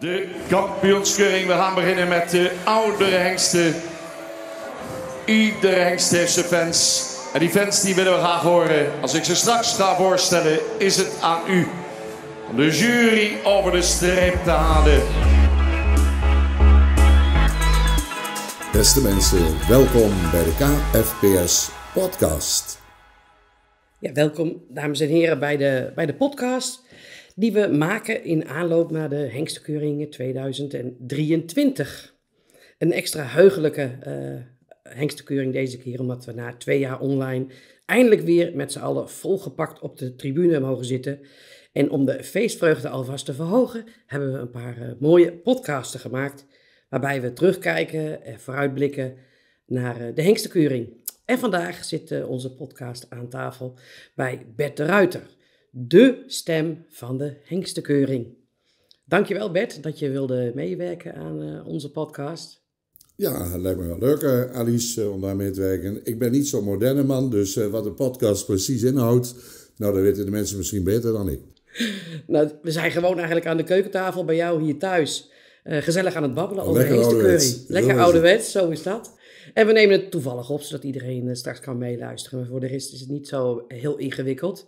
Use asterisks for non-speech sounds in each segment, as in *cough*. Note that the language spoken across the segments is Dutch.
De kampioenskeuring. We gaan beginnen met de oudere hengsten. Iedere hengst heeft zijn fans. En die fans die willen we graag horen. Als ik ze straks ga voorstellen, is het aan u. Om de jury over de streep te halen. Beste mensen, welkom bij de KFPS podcast. Ja, welkom dames en heren bij de, bij de podcast die we maken in aanloop naar de Hengstenkeuringen 2023. Een extra heugelijke uh, eh, Hengstekeuring deze keer, omdat we na twee jaar online eindelijk weer met z'n allen volgepakt op de tribune mogen zitten. En om de feestvreugde alvast te verhogen, hebben we een paar eh, mooie podcasten gemaakt. Waarbij we terugkijken en vooruitblikken naar eh, de Hengstekeuring. En vandaag zit onze podcast aan tafel bij Bert de Ruiter de stem van de Hengstekeuring. Dankjewel Bert dat je wilde meewerken aan eh, onze podcast. Ja, lijkt me wel leuk, eh, Alice, eh, om daar mee te werken. Ik ben niet zo'n moderne man, dus wat een podcast precies inhoudt, nou, dat weten de mensen misschien beter dan ik. *laughs* Nou, we zijn gewoon eigenlijk aan de keukentafel bij jou hier thuis. gezellig aan het babbelen oh, over de Hengstekeuring Lekker ouderwets, zo is dat. En we nemen het toevallig op, zodat iedereen straks kan meeluisteren. Maar voor de rest is het niet zo heel ingewikkeld.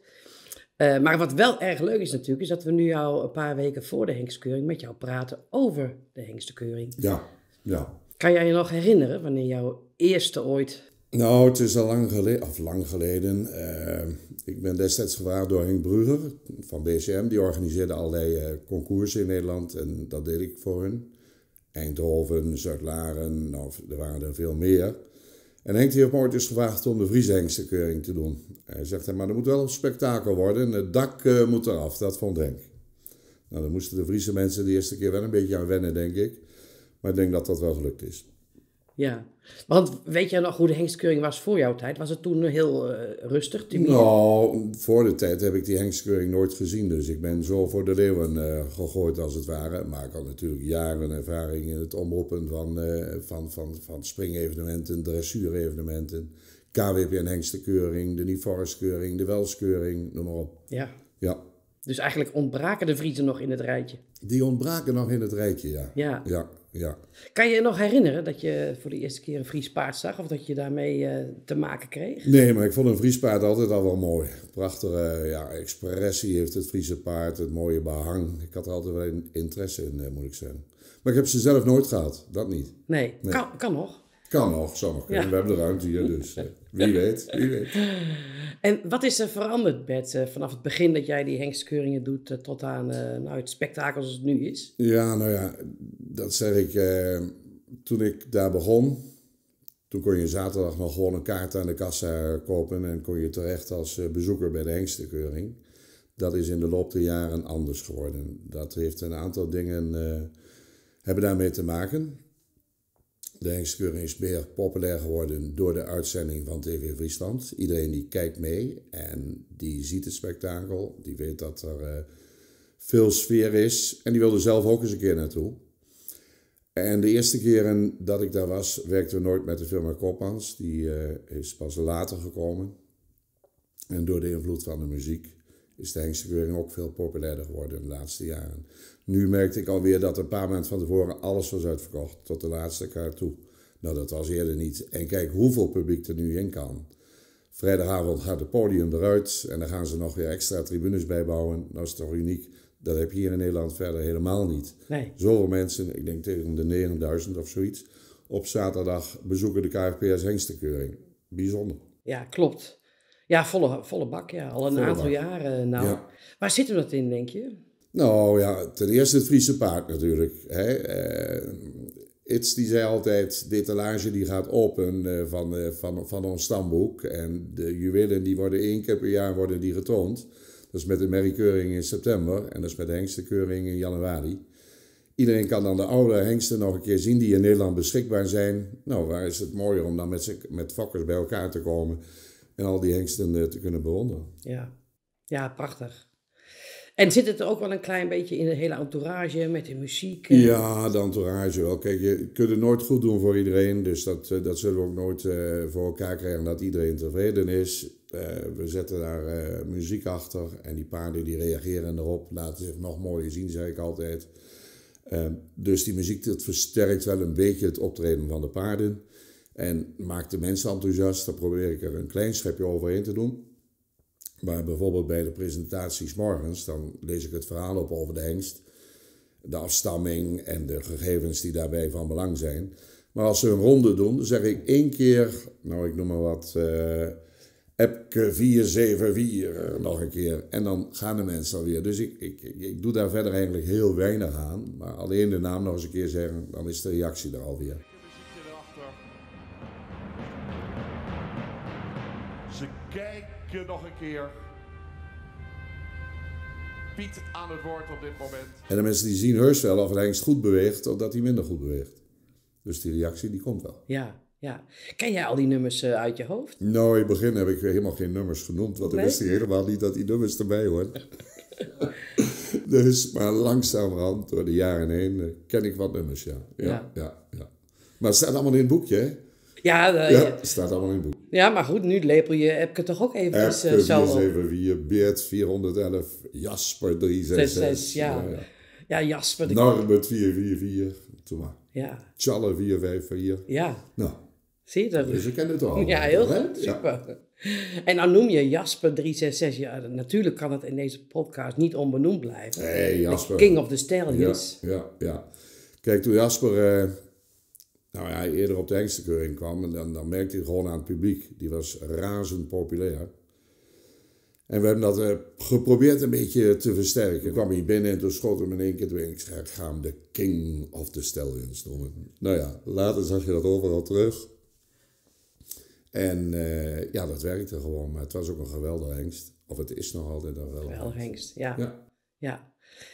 Eh, maar wat wel erg leuk is natuurlijk, is dat we nu al een paar weken voor de hengstkeuring met jou praten over de hengstkeuring. Ja, ja. Kan jij je nog herinneren wanneer jouw eerste ooit... Nou, het is al lang geleden, of lang geleden. Eh, ik ben destijds gewaar door Henk Brugger van BCM. Die organiseerde allerlei uh, concoursen in Nederland en dat deed ik voor hun. Eindhoven, Zuid-Laren, nou, er waren er veel meer. En Henk heeft ooit dus gevraagd om de vriezenhengstekeuring te doen. Hij zegt, maar er moet wel een spektakel worden en het dak eh, moet eraf. Dat vond Henk. Nou, dan moesten de Friese mensen de eerste keer wel een beetje aan wennen, denk ik. Maar ik denk dat dat wel gelukt is. Ja, want weet jij nog hoe de hengstkeuring was voor jouw tijd? Was het toen heel eh, rustig? Nou, voor de tijd heb ik die hengstkeuring nooit gezien. Dus ik ben zo voor de leeuwen uh, gegooid als het ware. Maar ik had natuurlijk jaren ervaring in het omroepen van, uh, van, van, van springevenementen, dressuurevenementen. KWPN hengstekeuring, de Nivorskeuring, de Welskeuring, noem maar op. Ja. ja. Dus eigenlijk ontbraken de Vriezen nog in het rijtje? Die ontbraken nog in het rijtje, ja. Ja. ja ja. Kan je je nog herinneren dat je voor de eerste keer een Vriespaard zag? Of dat je daarmee eh, te maken kreeg? Nee, maar ik vond een Vriespaard altijd al wel mooi. Prachtige ja, expressie heeft het Friese paard, het mooie behang. Ik had er altijd wel interesse in, eh, moet ik zeggen. Maar ik heb ze zelf nooit gehad, dat niet. Nee, nee. Kan, kan nog. Kan nog, zou We hebben de ruimte hier, dus eh, wie weet, wie weet. En wat is er veranderd, Bert, eh, vanaf het begin dat jij die hengstkeuringen doet eh, tot aan nou, het spektakel zoals het nu is? Ja, nou ja, dat zeg ik. toen ik daar begon, toen kon je zaterdag nog gewoon een kaart aan de kassa kopen en kon je terecht als bezoeker bij de hengstkeuring. Dat is in de loop der jaren anders geworden. Dat heeft een aantal dingen, hebben daarmee te maken. De Hengstkeuring is meer populair geworden door de uitzending van TV Friesland. Iedereen die kijkt mee en die ziet het spektakel, die weet dat er eh, veel sfeer is en die wil er zelf ook eens een keer naartoe. En de eerste keren dat ik daar was, werkte we nooit met de firma Koppans. Die eh, is pas later gekomen. En door de invloed van de muziek is de hengstekeuring ook veel populairder geworden in de laatste jaren. Nu merkte ik alweer dat een paar maanden van tevoren alles was uitverkocht, tot de laatste kaart toe. Nou, dat was eerder niet. En kijk hoeveel publiek er nu in kan. Vrijdagavond gaat het podium eruit en dan gaan ze nog weer extra tribunes bijbouwen. Dat nou, is toch uniek. Dat heb je hier in Nederland verder helemaal niet. Nee. Zoveel mensen, ik denk tegen de 9000 of zoiets, op zaterdag bezoeken de KFPS Hengstekeuring. Bijzonder. Ja, klopt. Ja, volle, volle bak, ja. Al een aantal jaren eh, nou. Waar zit we dat in, denk je? Nou ja, ten eerste het Friese paard natuurlijk. Hè? Uh, Its die zei altijd, de etalage die gaat open eh, van, van, van ons stamboek. En de juwelen die worden één keer per jaar worden die getoond. Dat is met de merriekeuring in september en dat is met de hengstekeuring in januari. Iedereen kan dan de oude hengsten nog een keer zien die in Nederland beschikbaar zijn. Nou, waar is het mooier om dan met, met fokkers bij elkaar te komen en al die hengsten eh, te kunnen bewonderen. Ja. ja, prachtig. En zit het er ook wel een klein beetje in de hele entourage met de muziek? Eh? Ja, de entourage wel. Kijk, je kunt het nooit goed doen voor iedereen. Dus dat, eh, dat zullen we ook nooit voor elkaar krijgen dat iedereen tevreden is. we zetten daar muziek achter en die paarden die reageren erop. Laten zich nog mooier zien, zeg ik altijd. Ehm, dus die muziek dat versterkt wel een beetje het optreden van de paarden. En maak de mensen enthousiast, dan probeer ik er een klein schepje overheen te doen. Maar bijvoorbeeld bij de presentaties morgens, dan lees ik het verhaal op over de hengst. De afstamming en de gegevens die daarbij van belang zijn. Maar als ze een ronde doen, dan zeg ik één keer, nou ik noem maar wat, uh, Epke 474 nog een keer. En dan gaan de mensen alweer. Dus ik, ik, ik doe daar verder eigenlijk heel weinig aan. Maar alleen de naam nog eens een keer zeggen, dan is de reactie er alweer. Ze kijken nog een keer. Piet aan het woord op dit moment. En de mensen die zien heus wel of een hengst goed beweegt of dat hij minder goed beweegt. Dus die reactie die komt wel. Ja, ja. Ken jij al die nummers eh, uit je hoofd? Nou, in het begin heb ik helemaal geen nummers genoemd, want nee? ik wist helemaal niet dat die nummers erbij hoorden. *laughs* dus, maar langzamerhand, door de jaren heen, eh, ken ik wat nummers, ja. Ja, ja. ja, Maar het staat allemaal in het boekje, hè? Ja, eh, ja, het staat allemaal in het boek. Ja, maar goed, nu lepel je Epke toch ook even Epke, uh, zo 474, Beert 411, Jasper 366. ja. ja, ja. Jasper. De Norbert 444, toen maar. Ja. Challe 454. Ja. Nou. Zie je dat? Dus ik ken het al. Ja, heel hè? goed. Super. En dan noem je Jasper 366. Ja, natuurlijk kan het in deze podcast niet onbenoemd blijven. Nee, Jasper. King of the Stallions. Ja, ja. ja. Kijk, toen Jasper... Uh, nou ja, eerder op de hengstenkeuring kwam. En dan, dan merkte hij gewoon aan het publiek. Die was razend populair. En we hebben dat eh, geprobeerd een beetje te versterken. Ik kwam hier binnen en toen schot hem in één keer door. Ik zei, ik ga hem de king of the stallions noemen. Nou ja, later zag je dat overal terug. En eh, ja, dat werkte gewoon. Maar het was ook een geweldige hengst. Of het is nog altijd een geweldige hengst. ja. ja. ja.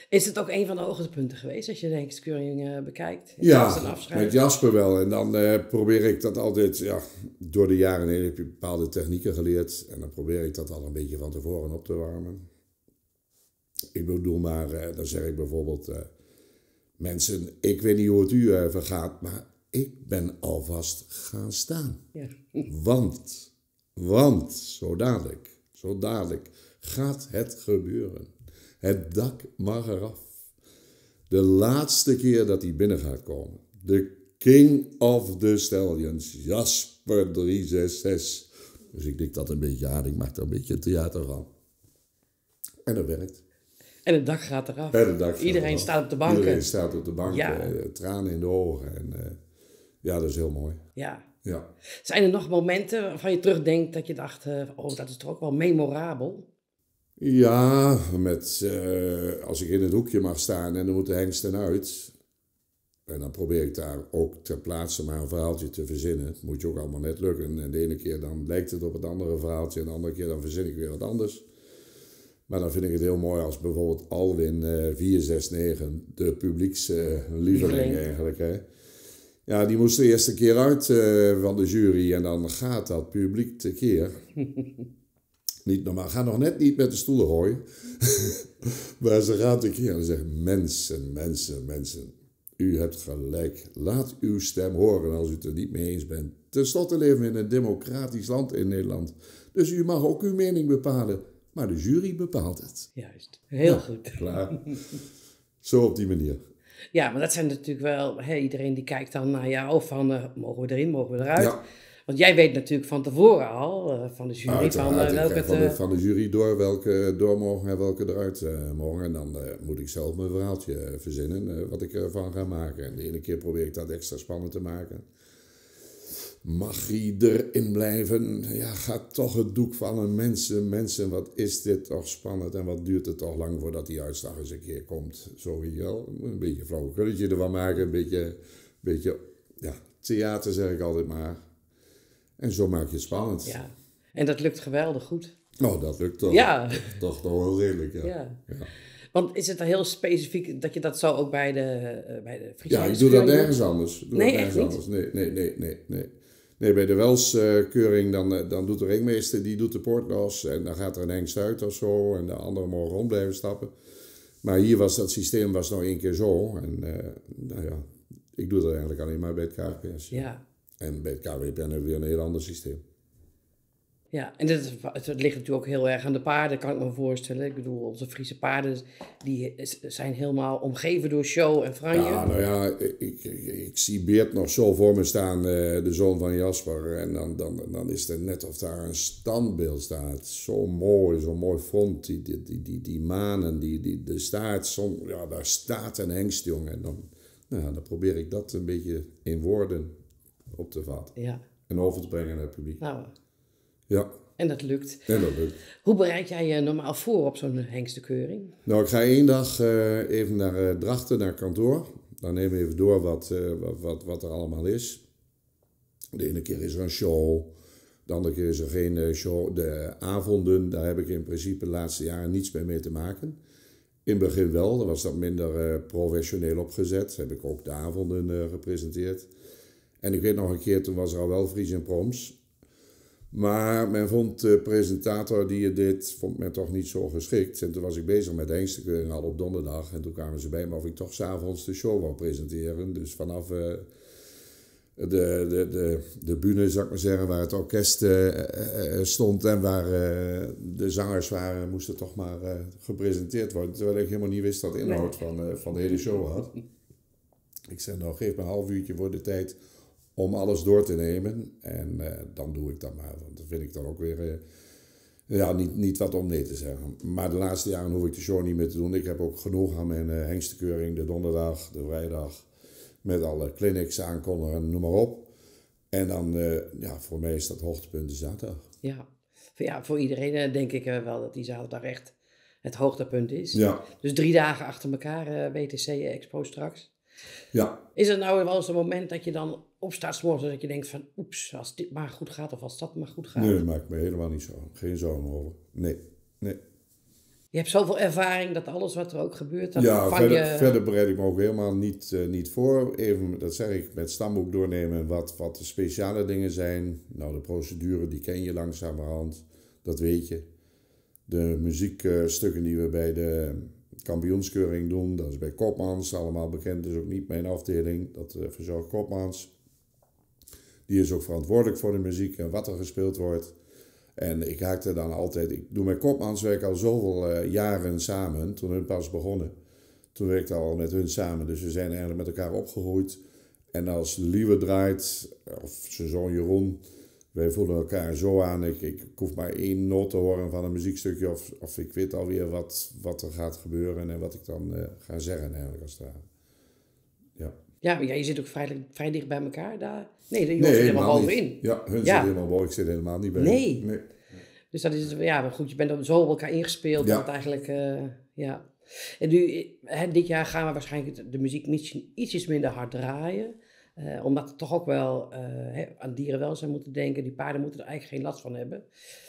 Is het ook een van de hoogtepunten geweest als je de hekskeuring uh, eh, bekijkt? Ja, met Jasper wel. En dan eh, probeer ik dat altijd, ja, door de jaren heen heb je bepaalde technieken geleerd. En dan probeer ik dat al een beetje van tevoren op te warmen. Ik bedoel maar, eh, dan zeg ik bijvoorbeeld, mensen, ik weet niet hoe het u gaat, maar ik ben alvast gaan staan. Ja. *laughs* Want, want, zo dadelijk, zo dadelijk gaat het gebeuren. Het dak mag eraf. De laatste keer dat hij binnen gaat komen. De King of the Stallions, Jasper 366. Dus ik denk dat een beetje aan, ik maak er een beetje theater van. En dat werkt. En het dak gaat eraf. Iedereen staat op de banken. Iedereen staat op de banken, eh, tranen in de ogen. En, eh, ja, dat is heel mooi. Ja. ja. Zijn er nog momenten waarvan je terugdenkt dat je dacht, eh, oh, dat is toch ook wel memorabel? Ja, met, eh, als ik in het hoekje mag staan en dan moet de hengsten uit. En dan probeer ik daar ook ter plaatse maar een verhaaltje te verzinnen. Het moet je ook allemaal net lukken. En de ene keer dan lijkt het op het andere verhaaltje en de andere keer dan verzin ik weer wat anders. Maar dan vind ik het heel mooi als bijvoorbeeld Alwin uh, eh, 469, de publiekslieveling uh, eigenlijk. Hè? Ja, die moest de eerste keer uit eh, van de jury en dan gaat dat publiek tekeer. *laughs* Niet normaal. Ga nog net niet met de stoelen gooien. *laughs* maar ze raadt een keer en zegt: Mensen, mensen, mensen. U hebt gelijk. Laat uw stem horen als u het er niet mee eens bent. Ten slotte leven we in een democratisch land in Nederland. Dus u mag ook uw mening bepalen. Maar de jury bepaalt het. Juist. Heel goed. Klaar. Zo op die manier. Ja, maar dat zijn natuurlijk wel, iedereen die kijkt dan naar jou van, eh, mogen we erin, mogen we eruit? Ja. Want jij weet natuurlijk van tevoren al eh, van de jury. van, eh, welke van, de, eh, van de jury door welke door mogen en welke eruit mogen. En dan moet ik zelf mijn verhaaltje verzinnen wat ik ervan ga maken. En de ene keer probeer ik dat extra spannend te maken. Mag hij erin blijven? Ja, gaat toch het doek vallen. Mensen, mensen, wat is dit toch spannend en wat duurt het toch lang voordat die uitslag eens een keer komt? Zo, wel. Een beetje een er ervan maken, een beetje, beetje ja, theater zeg ik altijd maar. En zo maak je het spannend. Ja. En dat lukt geweldig goed. oh, dat lukt toch. Ja. Toch nog wel redelijk, ja. ja. Want is het heel specifiek dat je dat zo ook bij de, eh, bij de Friese Ja, ik doe dat nergens anders. Doe nee, echt anders. Nee, nee, nee, nee, nee. Nee, bij de Welskeuring dan, eh, dan doet de ringmeester, die doet de poort los. En dan gaat er een hengst uit of zo. En de anderen mogen rond blijven stappen. Maar hier was dat systeem was nou één keer zo. En eh, nou ja, ik doe dat eigenlijk alleen maar bij het KPS. ja. En bij het KWP hebben we weer een heel ander systeem. Ja, en dat, het ligt natuurlijk ook heel erg aan de paarden, kan ik me voorstellen. Ik bedoel, onze Friese paarden die zijn helemaal omgeven door show en franje. Ja, nou ja, ik, ik, zie Beert nog zo voor me staan, eh, de zoon van Jasper. En dan, dan, dan is het net of daar een standbeeld staat. Zo mooi, zo'n mooi front. Die, die, die, die, manen, die, die, de staart, som, ja, daar staat een hengst, jongen. En dan, nou, dan probeer ik dat een beetje in woorden op de vaat. Ja. En over te brengen naar het publiek. Nou. Ja. En dat lukt. dat lukt. Hoe bereid jij je normaal voor op zo'n hengstekeuring? Nou, ik ga één dag eh, even naar eh, Drachten, naar kantoor. Dan nemen we even door eh, wat, wat, wat, er allemaal is. De ene keer is er een show. De andere keer is er geen show. De avonden, daar heb ik in principe de laatste jaren niets meer mee te maken. In het begin wel, dan was dat minder professioneel opgezet. Heb ik ook de avonden gepresenteerd. En ik weet nog een keer, toen was er al wel Fries en Proms. Maar men vond de presentator die je dit, vond men toch niet zo geschikt. En toen was ik bezig met de al op donderdag. En toen kwamen ze bij me of ik toch s'avonds de show wou presenteren. Dus vanaf uh, de, de, de, de bühne, zou ik maar zeggen, waar het orkest eh, eh, stond en waar de zangers waren, moesten toch maar gepresenteerd worden. Terwijl ik helemaal niet wist wat de inhoud van, van de hele show had. Ik zei, nou geef me een half uurtje voor de tijd om alles door te nemen. En eh, dan doe ik dat maar, want dat vind ik dan ook weer eh, ja, niet, niet wat om nee te zeggen. Maar de laatste jaren hoef ik de show niet meer te doen. Ik heb ook genoeg aan mijn eh, hengstekeuring, de donderdag, de vrijdag. Met alle clinics aankondigen, noem maar op. En dan, ja, voor mij is dat hoogtepunt de zaterdag. Ja, ja voor iedereen denk ik wel dat die zaterdag echt het hoogtepunt is. Ja. Dus drie dagen achter elkaar WTC Expo straks. Ja. Is er nou wel eens een moment dat je dan opstaat s'morgens dat je denkt van... Oeps, als dit maar goed gaat of als dat maar goed gaat? Nee, dat maakt me helemaal niet zo. Geen zorgen over. Nee, nee. Je hebt zoveel ervaring dat alles wat er ook gebeurt... Dat ja, verder, je... verder, bereid ik me ook helemaal niet, eh, niet voor. Even, dat zeg ik, met stamboek doornemen wat, wat de speciale dingen zijn. Nou, de procedure, die ken je langzamerhand. Dat weet je. De muziekstukken die we bij de kampioenskeuring doen. Dat is bij Kopmans, allemaal bekend, is ook niet mijn afdeling. Dat uh, verzorgt Kopmans. Die is ook verantwoordelijk voor de muziek en wat er gespeeld wordt. En ik haakte dan altijd, ik doe met Kopmans werk al zoveel eh, jaren samen, toen hun pas begonnen. Toen werkte al met hun samen, dus we zijn eigenlijk met elkaar opgegroeid. En als Lieve draait, of zijn zoon Jeroen, wij voelen elkaar zo aan. Ik, ik, hoef maar één noot te horen van een muziekstukje of, of ik weet alweer wat, wat er gaat gebeuren en wat ik dan eh, ga zeggen eigenlijk als Ja. Ja, ja, je zit ook vrij, vrij dicht bij elkaar daar. Nee, je nee, zit helemaal bovenin. Ja, hun ja. zit helemaal boven. Ik zit helemaal niet bij nee. nee. Dus dat is, ja, maar goed, je bent zo op elkaar ingespeeld dat eigenlijk, eh, ja. En nu, eh, hè, dit jaar gaan we waarschijnlijk de muziek misschien ietsjes minder hard draaien. Eh, omdat we toch ook wel uh, hè, aan dierenwelzijn moeten denken. Die paarden moeten er eigenlijk geen last van hebben.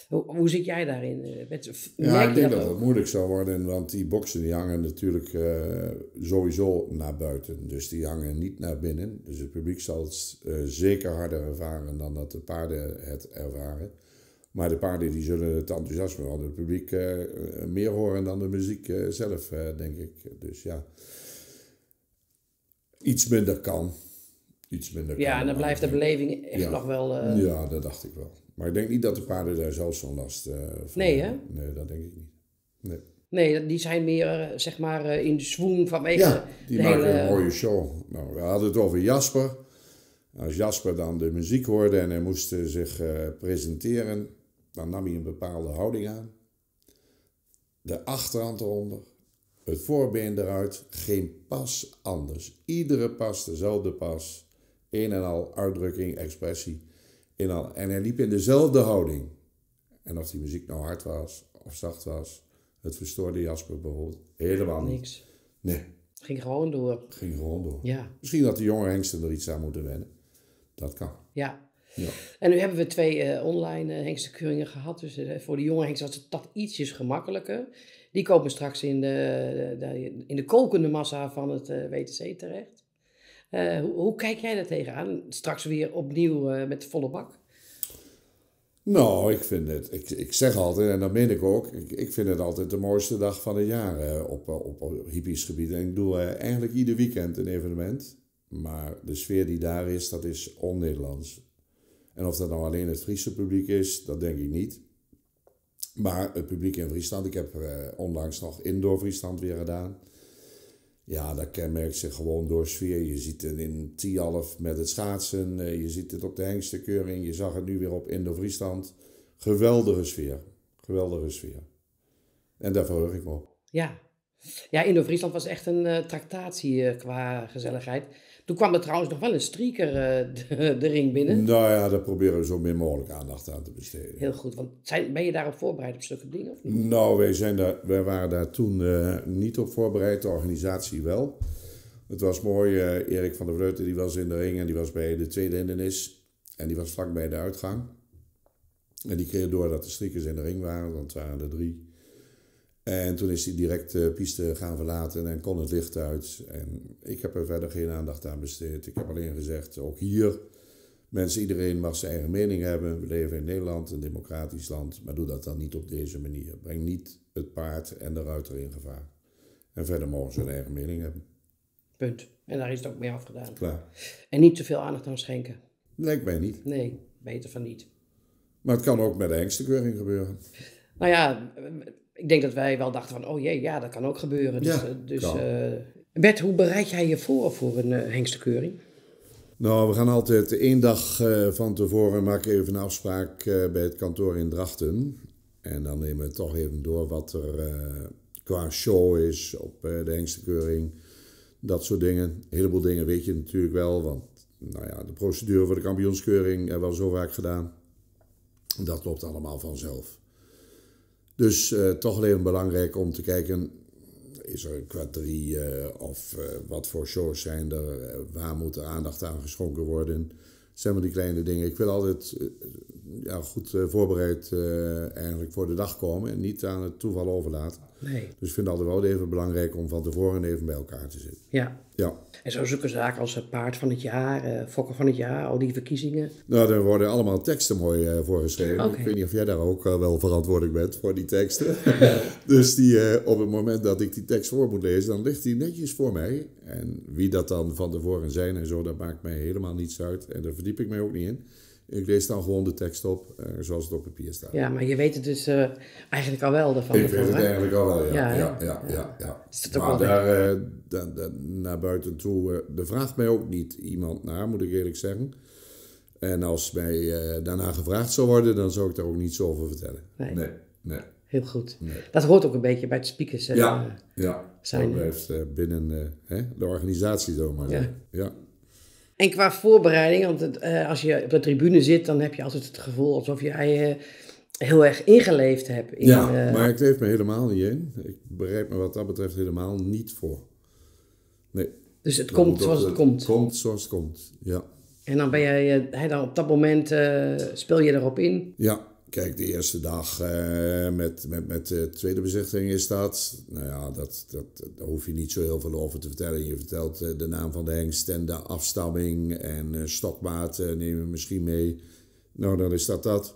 Hoe, hoe zit jij daarin? Eh, met, ik denk dat, dat het moeilijk zal worden. Want die boksen die hangen natuurlijk sowieso naar buiten. Dus die hangen niet naar binnen. Dus het publiek zal het zeker harder ervaren dan dat de paarden het ervaren. Maar de paarden die zullen het enthousiasme van het publiek meer horen dan de muziek zelf, denk ik. Dus ja, iets minder kan iets minder. Ja, en dan blijft de beleving echt nog wel. Eh, ja, dat dacht ik wel. Maar ik denk niet dat de paarden daar zelf zo'n last uh, Nee, hè? Nee, dat denk ik niet. Nee. Nee, die zijn meer eh, zeg maar in de swoon vanwege. Ja, die maken een mooie show. Nou, we hadden het over Jasper. Als Jasper dan de muziek hoorde en hij moest zich presenteren, dan nam hij een bepaalde houding aan. De achterhand eronder, het voorbeen eruit, geen pas anders. Iedere pas dezelfde pas. Een en al uitdrukking, expressie. In al. En hij liep in dezelfde houding. En of die muziek nou hard was of zacht was, het verstoorde Jasper bijvoorbeeld helemaal niet. Niks. Nee. Ging gewoon door. Ging gewoon door. Ja. Misschien dat de jonge hengsten er iets aan moeten wennen. Dat kan. Ja. ja. En nu hebben we twee eh, online uh, hengstenkeuringen gehad. Dus eh, voor de jonge hengsten was het dat ietsjes gemakkelijker. Die komen straks in de, in de kokende massa van het WTC terecht. Eh, hoe, kijk jij daar tegenaan? Straks weer opnieuw eh, met de volle bak? Nou, ik vind het, ik, ik zeg altijd, en dat meen ik ook, ik, vind het altijd de mooiste dag van het jaar eh, op, op, op gebied. En ik doe eigenlijk ieder weekend een evenement. Maar de sfeer die daar is, dat is on-Nederlands. En of dat nou alleen het Friese publiek is, dat denk ik niet. Maar het publiek in Friesland, ik heb onlangs nog indoor Friesland weer gedaan. Ja, dat kenmerkt zich gewoon door sfeer. Je ziet het in Tialf met het schaatsen. Eh, je ziet het op de Hengstenkeuring. Je zag het nu weer op Indo-Friesland. Geweldige sfeer. Geweldige sfeer. En daar verheug ik me op. Ja, ja Indo-Friesland was echt een eh, tractatie eh, qua gezelligheid. Toen kwam er trouwens nog wel een streaker eh, *laughs* de, de, ring binnen. Nou ja, daar proberen we zo min mogelijk aandacht aan te besteden. Heel goed, want zijn, ben je daarop voorbereid op zulke dingen? Of niet? Nou, wij, zijn daar, wij waren daar toen eh, niet op voorbereid, de organisatie wel. Het was mooi, eh, Erik van der Vleuten die was in de ring en die was bij de tweede hindernis. En die was vlak bij de uitgang. En die kreeg door dat de strikers in de ring waren, want het waren er drie. En toen is hij direct de eh, piste gaan verlaten en kon het licht uit. En ik heb er verder geen aandacht aan besteed. Ik heb alleen gezegd, ook hier, mensen, iedereen mag zijn eigen mening hebben. We leven in Nederland, een democratisch land, maar doe dat dan niet op deze manier. Breng niet het paard en de ruiter in gevaar. En verder mogen ze hun eigen mening hebben. Punt. En daar is het ook mee afgedaan. Klaar. En niet te veel aandacht aan schenken. Lijkt mij niet. Nee, beter van niet. Maar het kan ook met de hengstekeuring gebeuren. Nou ja, ik denk dat wij wel dachten van, oh jee, ja, dat kan ook gebeuren. Dus, eh, dus uh, Bert, hoe bereid jij je voor voor een uh, eh, hengstekeuring? Nou, we gaan altijd één dag van tevoren maken even een afspraak bij het kantoor in Drachten. En dan nemen we toch even door wat er qua show is op de hengstekeuring. Dat soort dingen. Een heleboel dingen weet je natuurlijk wel, want nou ja, de procedure voor de kampioenskeuring hebben we zo vaak gedaan. Dat loopt allemaal vanzelf. Dus eh, toch alleen belangrijk om te kijken, is er qua drie eh, of eh, wat voor shows zijn er, waar moet er aandacht aan geschonken worden. Het zijn maar die kleine dingen. Ik wil altijd ja, goed voorbereid eigenlijk voor de dag komen en niet aan het toeval overlaten. Dus ik vind het altijd wel even belangrijk om van tevoren even bij elkaar te zitten. Ja. ja. En zo zulke zaken als eh, paard van het jaar, eh, fokker van het jaar, al die verkiezingen. Nou, daar worden allemaal teksten mooi eh, voor geschreven. Ik weet niet of jij daar ook wel verantwoordelijk bent voor die teksten. *laughs* *laughs* dus die, op het moment dat ik die tekst voor moet lezen, dan ligt die netjes voor mij. En wie dat dan van tevoren zijn en zo, dat maakt mij helemaal niets uit. En daar verdiep ik mij ook niet in. Ik lees dan gewoon de tekst op, eh, zoals het op papier staat. Ja, maar je weet het dus eh, eigenlijk al wel daarvan. Ik weet het eigenlijk al wel, ja. ja, ja, ja, ja, maar daar, eh, naar buiten toe, vraagt mij ook niet iemand naar, moet ik eerlijk zeggen. En als mij daarna gevraagd zou worden, dan zou ik daar ook niets over vertellen. Nee, nee. Heel goed. Dat hoort ook een beetje bij het speakers. ja, ja. Zijn. Dat blijft binnen hè, de organisatie, zomaar. Ja. ja. En qua voorbereiding, want het, eh, als je op de tribune zit, dan heb je altijd het gevoel alsof jij eh, heel erg ingeleefd hebt. In, ja, eh, maar het heeft me helemaal niet in. Ik bereid me wat dat betreft helemaal niet voor. Nee. Dus het komt zoals het, het komt. zoals het komt, ja. En dan ben jij, hey, dan op dat moment speel je erop in. Ja, Kijk, de eerste dag eh, met, met, met de tweede bezichtiging is dat. Nou ja, dat, dat, daar hoef je niet zo heel veel over te vertellen. Je vertelt eh, de naam van de hengst en de afstamming en uh, stokmaat nemen we misschien mee. Nou, dan is dat dat.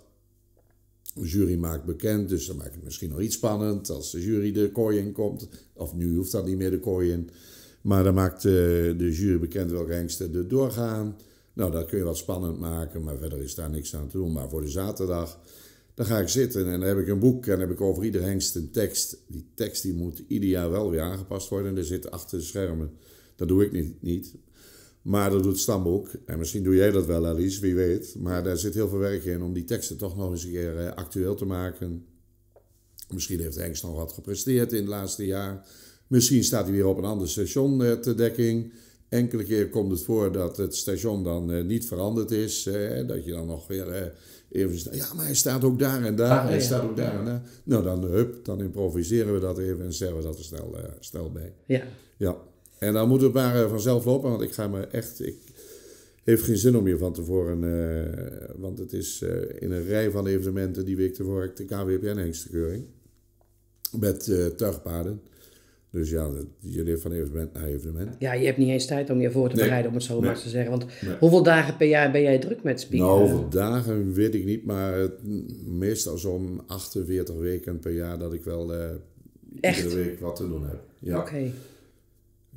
De jury maakt bekend, dus dan maakt het misschien nog iets spannend als de jury de kooi in komt. Of nu hoeft dat niet meer de kooi in. Maar dan maakt de jury bekend welke hengsten er doorgaan. Nou, dat kun je wat spannend maken, maar verder is daar niks aan te doen. Maar voor de zaterdag dan ga ik zitten en dan heb ik een boek en heb ik over ieder hengst een tekst. Die tekst die moet ieder jaar wel weer aangepast worden en er zit achter de schermen. Dat doe ik niet. niet. Maar dat doet het stamboek. En misschien doe jij dat wel, Alice, wie weet. Maar daar zit heel veel werk in om die teksten toch nog eens een keer eh, actueel te maken. Misschien heeft Hengst nog wat gepresteerd in het laatste jaar. Misschien staat hij weer op een ander station eh, ter dekking. Enkele keer komt het voor dat het station dan eh, niet veranderd is. dat je dan nog weer eh, even... Ja, maar hij staat ook daar en daar. Ah, hij staat ook daar Nou, dan hup, dan improviseren we dat even en zeggen we dat er snel, eh, snel bij. Ja. Ja. En dan moet het maar vanzelf lopen, want ik ga me echt... Ik, heeft geen zin om je van tevoren, uh, want het is in een rij van evenementen die week tevoren de KWPN-hengstekeuring met uh, dus ja, je leert van evenement naar evenement. Ja, je hebt niet eens tijd om je voor te bereiden, om het zo maar te zeggen. Want hoeveel dagen per jaar ben jij druk met spiegel. Nou, hoeveel dagen weet ik niet, maar meestal zo'n 48 weken per jaar dat ik wel eh, iedere week wat te doen heb. Ja. Oké.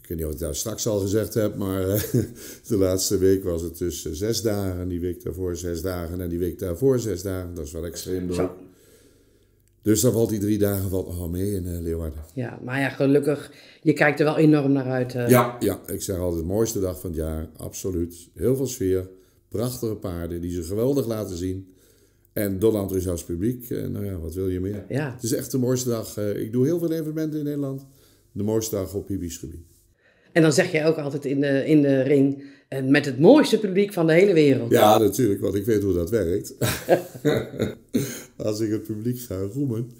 Ik weet niet of ik daar straks al gezegd heb, maar eh, *laughs* de laatste week was het dus eh, zes dagen. Die week daarvoor zes dagen en die week daarvoor zes dagen. Dat is wel extreem druk. Dus dan valt die drie dagen valt nogal mee in eh, Leeuwarden. Ja, maar ja, gelukkig, je kijkt er wel enorm naar uit. Eh. Ja, ja, ik zeg altijd de mooiste dag van het jaar, absoluut. Heel veel sfeer, prachtige paarden die ze geweldig laten zien. En Donald is als publiek, eh, nou ja, wat wil je meer? Ja. Het is echt de mooiste dag. ik doe heel veel evenementen in Nederland. De mooiste dag op Hibisch gebied. En dan zeg jij ook altijd in de, in de ring, en met het mooiste publiek van de hele wereld. Ja, natuurlijk, want ik weet hoe dat werkt. *laughs* Als ik het publiek ga roemen,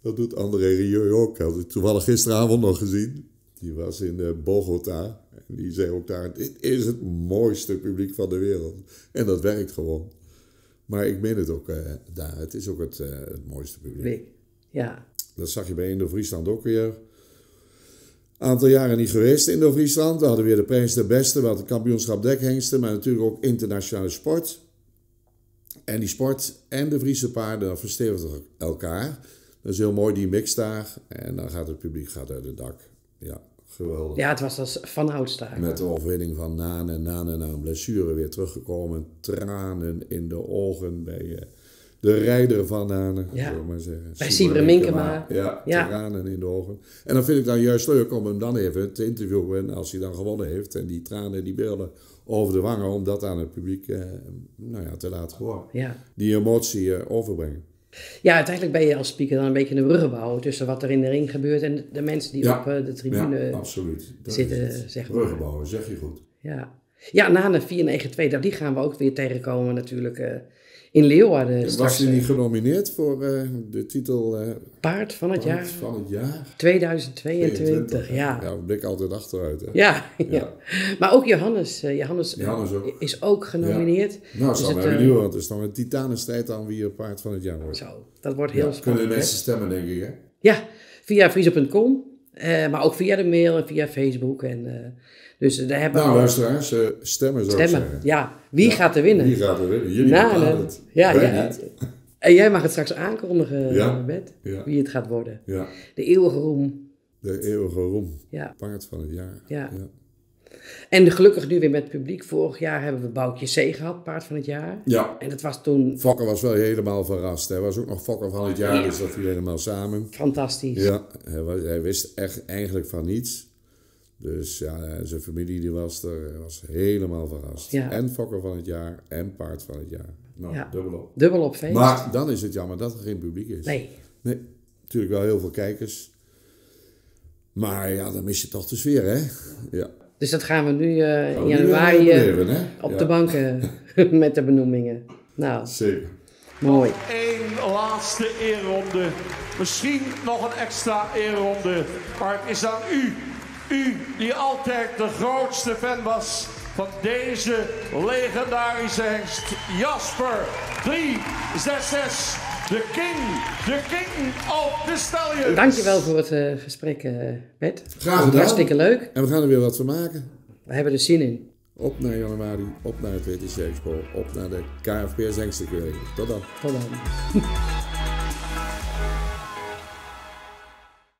dat doet André Rieu ook. had ik toevallig gisteravond nog gezien. Die was in eh, Bogota. En die zei ook daar, dit is het mooiste publiek van de wereld. En dat werkt gewoon. Maar ik meen het ook eh, daar. Het is ook het, eh, mooiste publiek. Nee. Ja. Dat zag je bij Indo-Friesland ook weer aantal jaren niet geweest in friesland We hadden weer de prijs de beste, we hadden kampioenschap dekhengsten, maar natuurlijk ook internationale sport. En die sport en de Friese paarden verstevigen elkaar. Dat is heel mooi, die mix daar. En dan gaat het publiek gaat uit het dak. Ja, geweldig. Ja, het was als van daar. Met de overwinning van Nane, Nane na een blessure weer teruggekomen. Tranen in de ogen bij... Uh, de rijder van Hanen, ja. maar zeggen. Bij Sibre Minkema. Ja, ja. tranen in de ogen. En dan vind ik dan juist leuk om hem dan even te interviewen als hij dan gewonnen heeft. En die tranen en die beelden over de wangen, om dat aan het publiek eh, nou ja, te laten horen. Ja. Die emotie eh, overbrengen. Ja, uiteindelijk ben je als speaker dan een beetje een bruggenbouw tussen wat er in de ring gebeurt en de mensen die op eh, de tribune ja, absoluut. Dat zitten. Zeg maar. zeg je goed. Ja, ja na de 492, die gaan we ook weer tegenkomen natuurlijk. Eh in Leeuwarden. Was was niet eh, genomineerd voor eh, de titel... Eh, paard van het, jaar, van het jaar 2022. ja. ja, we blikken altijd achteruit. Hè? Ja, ja. maar ook Johannes. Uh, Johannes, is ook genomineerd. Nou, dus dan hebben we nu Dus dan een titanenstrijd aan wie het Paard van het jaar wordt. Zo, dat wordt heel spannend. Kunnen mensen stemmen, denk ik, hè? Ja, via Friese.com. Eh, maar ook via de mail en via Facebook. En, eh, dus daar hebben nou, we... luisteraars, eh, stemmen zou stemmen. Ja, wie gaat er winnen? Wie gaat er winnen? Jullie nou, het. Ja, ja. *laughs* En jij mag het straks aankondigen, ja. wie het gaat worden. Ja. De eeuwige roem. De eeuwige roem. Ja. Paard van het jaar. ja. En gelukkig nu weer met het publiek. Vorig jaar hebben we Boukje C gehad, paard van het jaar. Ja. En dat was toen... Fokker was wel helemaal verrast. Hij was ook nog Fokker van het jaar, ja. dus dat viel helemaal samen. Fantastisch. Ja, hij, was, hij wist echt eigenlijk van niets. Dus ja, zijn familie die was er, was helemaal verrast. Ja. En fokker van het jaar en paard van het jaar. Nou, ja. dubbel op. Dubbel op feest. Maar dan is het jammer dat er geen publiek is. Nee. Nee, natuurlijk wel heel veel kijkers. Maar ja, dan mis je toch de sfeer, hè? Ja. Dus dat gaan we nu in eh, januari eh, op de banken *laughs* met de benoemingen. Nou, mooi. Eén laatste eerronde. Misschien nog een extra eerronde. Maar het is aan u, u die altijd de grootste fan was van deze legendarische hengst. Jasper 366 de king, de king of the stallions. Dankjewel voor het eh, gesprek, uh, Graag gedaan. Hartstikke leuk. En we gaan er weer wat van maken. We hebben er zin in. Op naar januari, op naar het WTC Expo, op naar de KFPS Hengstenkeuring. Tot dan. Tot dan. *laughs*